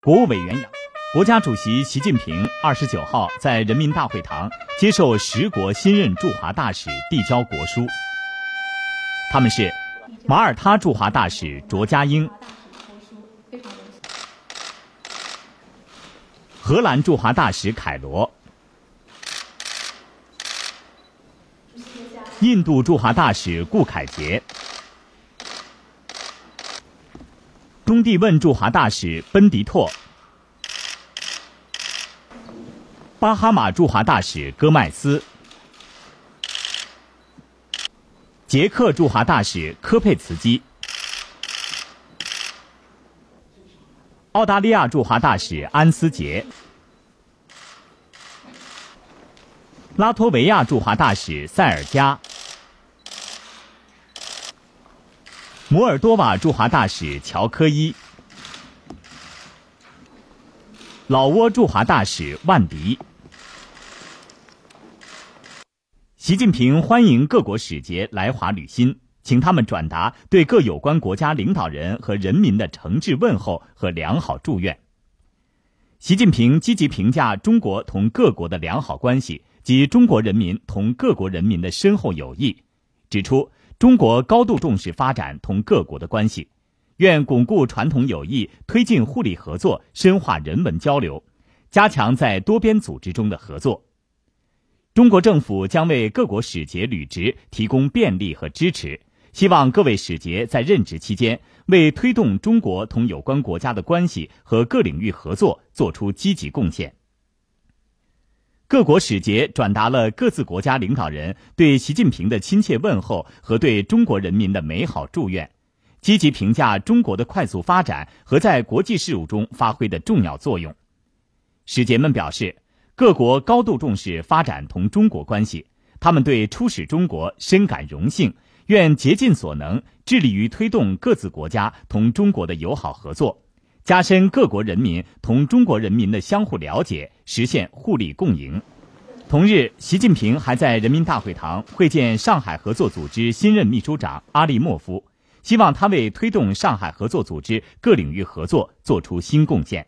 国务委员杨，国家主席习近平二十九号在人民大会堂接受十国新任驻华大使递交国书。他们是：马耳他驻华大使卓佳英，荷兰驻华大使凯罗，印度驻华大使顾凯杰。中弟问驻华大使奔迪拓，巴哈马驻华大使戈麦斯，捷克驻华大使科佩茨基，澳大利亚驻华大使安思杰，拉脱维亚驻华大使塞尔加。摩尔多瓦驻华大使乔科伊、老挝驻华大使万迪，习近平欢迎各国使节来华履新，请他们转达对各有关国家领导人和人民的诚挚问候和良好祝愿。习近平积极评价中国同各国的良好关系及中国人民同各国人民的深厚友谊，指出。中国高度重视发展同各国的关系，愿巩固传统友谊，推进互利合作，深化人文交流，加强在多边组织中的合作。中国政府将为各国使节履职提供便利和支持，希望各位使节在任职期间为推动中国同有关国家的关系和各领域合作作出积极贡献。各国使节转达了各自国家领导人对习近平的亲切问候和对中国人民的美好祝愿，积极评价中国的快速发展和在国际事务中发挥的重要作用。使节们表示，各国高度重视发展同中国关系，他们对出使中国深感荣幸，愿竭尽所能，致力于推动各自国家同中国的友好合作。加深各国人民同中国人民的相互了解，实现互利共赢。同日，习近平还在人民大会堂会见上海合作组织新任秘书长阿利莫夫，希望他为推动上海合作组织各领域合作作出新贡献。